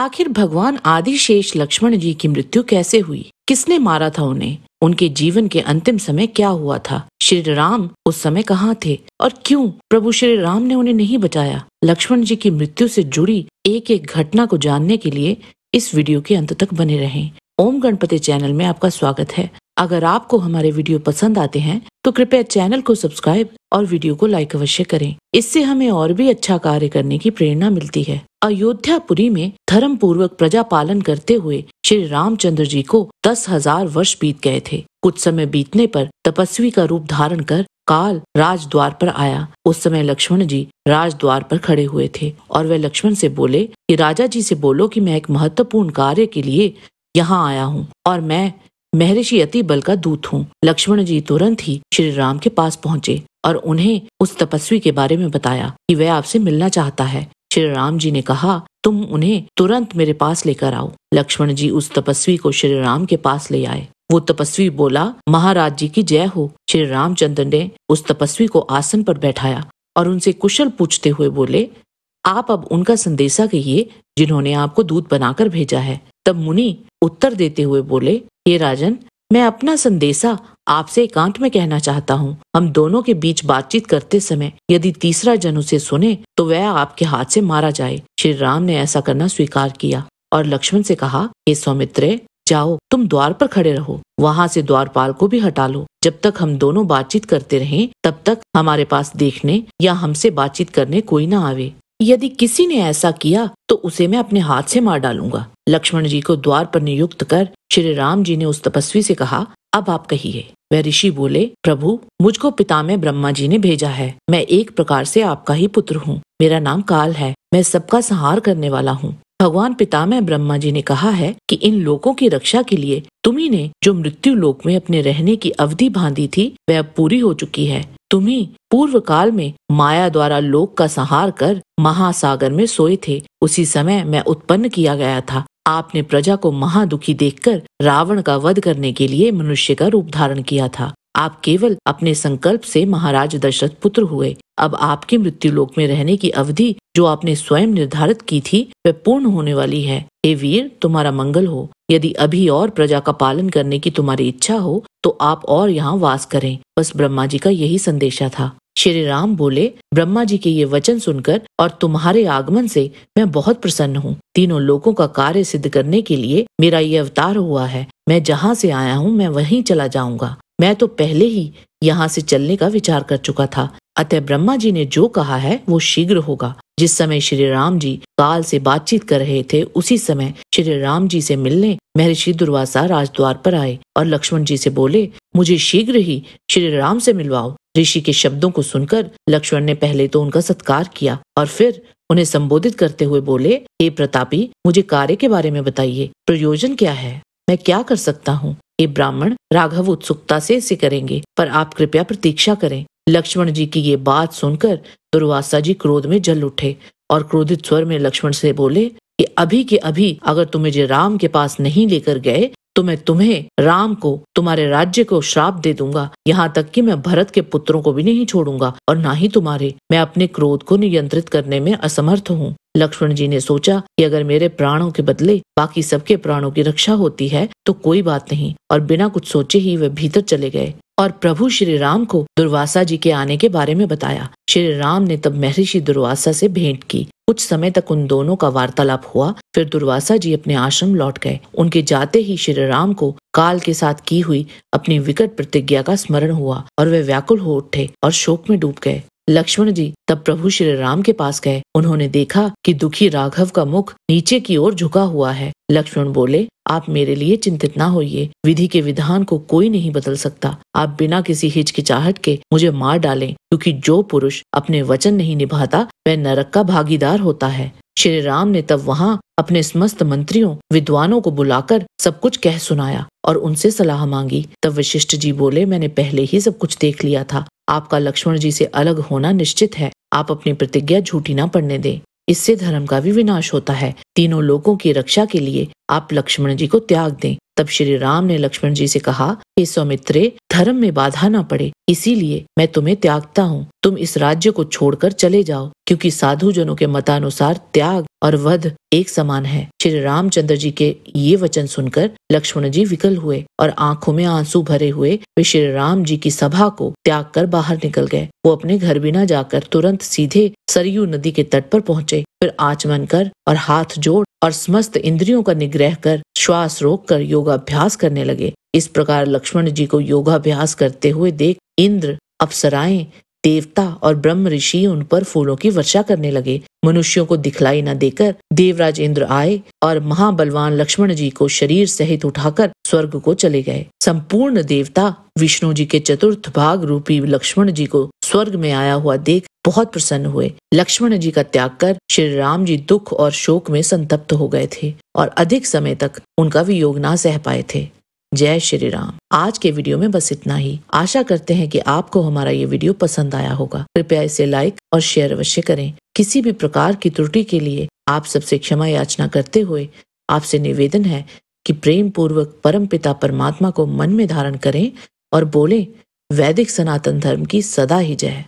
आखिर भगवान आदिशेष लक्ष्मण जी की मृत्यु कैसे हुई किसने मारा था उन्हें उनके जीवन के अंतिम समय क्या हुआ था श्री राम उस समय कहाँ थे और क्यों प्रभु श्री राम ने उन्हें नहीं बचाया लक्ष्मण जी की मृत्यु से जुड़ी एक एक घटना को जानने के लिए इस वीडियो के अंत तक बने रहें ओम गणपति चैनल में आपका स्वागत है अगर आपको हमारे वीडियो पसंद आते हैं तो कृपया चैनल को सब्सक्राइब और वीडियो को लाइक अवश्य करें इससे हमें और भी अच्छा कार्य करने की प्रेरणा मिलती है अयोध्यापुरी में धर्म पूर्वक प्रजा पालन करते हुए श्री रामचंद्र जी को दस हजार वर्ष बीत गए थे कुछ समय बीतने पर तपस्वी का रूप धारण कर काल राजद्वार पर आया उस समय लक्ष्मण जी राजद्वार पर खड़े हुए थे और वे लक्ष्मण से बोले कि राजा जी से बोलो कि मैं एक महत्वपूर्ण कार्य के लिए यहाँ आया हूँ और मैं महर्षि अति बल का दूत हूँ लक्ष्मण जी तुरंत ही श्री राम के पास पहुँचे और उन्हें उस तपस्वी के बारे में बताया कि वह आपसे मिलना चाहता है श्री राम जी ने कहा तुम उन्हें तुरंत मेरे पास लेकर आओ लक्ष्मण जी उस तपस्वी को श्री राम के पास ले आए वो तपस्वी बोला महाराज जी की जय हो श्री रामचंद्र ने उस तपस्वी को आसन पर बैठाया और उनसे कुशल पूछते हुए बोले आप अब उनका संदेशा कहिए जिन्होंने आपको दूध बनाकर भेजा है तब मुनि उत्तर देते हुए बोले हे राजन मैं अपना संदेशा आपसे एकांत में कहना चाहता हूँ हम दोनों के बीच बातचीत करते समय यदि तीसरा जन उसे सुने तो वह आपके हाथ से मारा जाए श्री राम ने ऐसा करना स्वीकार किया और लक्ष्मण से कहा हे सौमित्र जाओ तुम द्वार पर खड़े रहो वहाँ से द्वारपाल को भी हटा लो जब तक हम दोनों बातचीत करते रहें तब तक हमारे पास देखने या हमसे बातचीत करने कोई ना आवे यदि किसी ने ऐसा किया तो उसे मैं अपने हाथ से मार डालूंगा लक्ष्मण जी को द्वार पर नियुक्त कर श्री राम जी ने उस तपस्वी से कहा अब आप कहिए वह ऋषि बोले प्रभु मुझको पिता में ब्रह्मा जी ने भेजा है मैं एक प्रकार से आपका ही पुत्र हूँ मेरा नाम काल है मैं सबका संहार करने वाला हूँ भगवान पितामह ब्रह्मा जी ने कहा है कि इन लोगों की रक्षा के लिए तुम्ही ने जो मृत्यु लोक में अपने रहने की अवधि बांधी थी वह अब पूरी हो चुकी है तुम्ही पूर्व काल में माया द्वारा लोक का संहार कर महासागर में सोए थे उसी समय मैं उत्पन्न किया गया था आपने प्रजा को महादुखी देखकर रावण का वध करने के लिए मनुष्य का रूप धारण किया था आप केवल अपने संकल्प से महाराज दशरथ पुत्र हुए अब आपके मृत्यु लोक में रहने की अवधि जो आपने स्वयं निर्धारित की थी वह पूर्ण होने वाली है हे वीर तुम्हारा मंगल हो यदि अभी और प्रजा का पालन करने की तुम्हारी इच्छा हो तो आप और यहाँ वास करें बस ब्रह्मा जी का यही संदेशा था श्री राम बोले ब्रह्मा जी के ये वचन सुनकर और तुम्हारे आगमन से मैं बहुत प्रसन्न हूँ तीनों लोगों का कार्य सिद्ध करने के लिए मेरा ये अवतार हुआ है मैं जहाँ से आया हूँ मैं वहीं चला जाऊंगा मैं तो पहले ही यहाँ से चलने का विचार कर चुका था अतः ब्रह्मा जी ने जो कहा है वो शीघ्र होगा जिस समय श्री राम जी काल से बातचीत कर रहे थे उसी समय श्री राम जी से मिलने महर्षि दुर्वासा राजद्वार पर आए और लक्ष्मण जी से बोले मुझे शीघ्र ही श्री राम से मिलवाओ ऋषि के शब्दों को सुनकर लक्ष्मण ने पहले तो उनका सत्कार किया और फिर उन्हें संबोधित करते हुए बोले हे प्रतापी मुझे कार्य के बारे में बताइए प्रयोजन क्या है मैं क्या कर सकता हूँ ये ब्राह्मण राघव उत्सुकता से इसे करेंगे पर आप कृपया प्रतीक्षा करें लक्ष्मण जी की ये बात सुनकर दुर्वासा जी क्रोध में जल उठे और क्रोधित स्वर में लक्ष्मण से बोले कि अभी के अभी अगर तुम मुझे राम के पास नहीं लेकर गए तो मैं तुम्हें राम को तुम्हारे राज्य को श्राप दे दूंगा यहाँ तक कि मैं भरत के पुत्रों को भी नहीं छोड़ूंगा और ना ही तुम्हारे मैं अपने क्रोध को नियंत्रित करने में असमर्थ हूँ लक्ष्मण जी ने सोचा कि अगर मेरे प्राणों के बदले बाकी सबके प्राणों की रक्षा होती है तो कोई बात नहीं और बिना कुछ सोचे ही वे भीतर चले गए और प्रभु श्री राम को दुर्वासा जी के आने के बारे में बताया श्री राम ने तब महर्षि दुर्वासा से भेंट की कुछ समय तक उन दोनों का वार्तालाप हुआ फिर दुर्वासा जी अपने आश्रम लौट गए उनके जाते ही श्री राम को काल के साथ की हुई अपनी विकट प्रतिज्ञा का स्मरण हुआ और वे व्याकुल हो उठे और शोक में डूब गए लक्ष्मण जी तब प्रभु श्री राम के पास गए उन्होंने देखा कि दुखी राघव का मुख नीचे की ओर झुका हुआ है लक्ष्मण बोले आप मेरे लिए चिंतित ना होइए विधि के विधान को कोई नहीं बदल सकता आप बिना किसी हिचकिचाहट के मुझे मार डालें क्योंकि जो पुरुष अपने वचन नहीं निभाता वह नरक का भागीदार होता है श्री राम ने तब वहाँ अपने समस्त मंत्रियों विद्वानों को बुलाकर सब कुछ कह सुनाया और उनसे सलाह मांगी तब वशिष्ठ जी बोले मैंने पहले ही सब कुछ देख लिया था आपका लक्ष्मण जी से अलग होना निश्चित है आप अपनी प्रतिज्ञा झूठी ना पड़ने दें इससे धर्म का भी विनाश होता है तीनों लोगों की रक्षा के लिए आप लक्ष्मण जी को त्याग दें तब श्री राम ने लक्ष्मण जी से कहा हे सौमित्रे धर्म में बाधा ना पड़े इसीलिए मैं तुम्हें त्यागता हूँ तुम इस राज्य को छोड़कर चले जाओ क्योंकि साधु जनों के मतानुसार त्याग और वध एक समान है श्री रामचंद्र जी के ये वचन सुनकर लक्ष्मण जी विकल हुए और आंखों में आंसू भरे हुए वे श्री राम जी की सभा को त्याग कर बाहर निकल गए वो अपने घर बिना जाकर तुरंत सीधे सरयू नदी के तट पर पहुंचे फिर आचमन कर और हाथ जोड़ और समस्त इंद्रियों का निग्रह कर श्वास रोक कर योगाभ्यास करने लगे इस प्रकार लक्ष्मण जी को योगाभ्यास करते हुए देख इंद्र अप्सराएं देवता और ब्रह्म ऋषि उन पर फूलों की वर्षा करने लगे मनुष्यों को दिखलाई न देकर देवराज इंद्र आए और महाबलवान लक्ष्मण जी को शरीर सहित उठाकर स्वर्ग को चले गए संपूर्ण देवता विष्णु जी के चतुर्थ भाग रूपी लक्ष्मण जी को स्वर्ग में आया हुआ देख बहुत प्रसन्न हुए लक्ष्मण जी का त्याग कर श्री राम जी दुख और शोक में संतप्त हो गए थे और अधिक समय तक उनका वियोग ना सह पाए थे जय श्री राम आज के वीडियो में बस इतना ही आशा करते हैं कि आपको हमारा ये वीडियो पसंद आया होगा कृपया इसे लाइक और शेयर अवश्य करें किसी भी प्रकार की त्रुटि के लिए आप सबसे क्षमा याचना करते हुए आपसे निवेदन है कि प्रेम पूर्वक परम पिता परमात्मा को मन में धारण करें और बोले वैदिक सनातन धर्म की सदा ही जय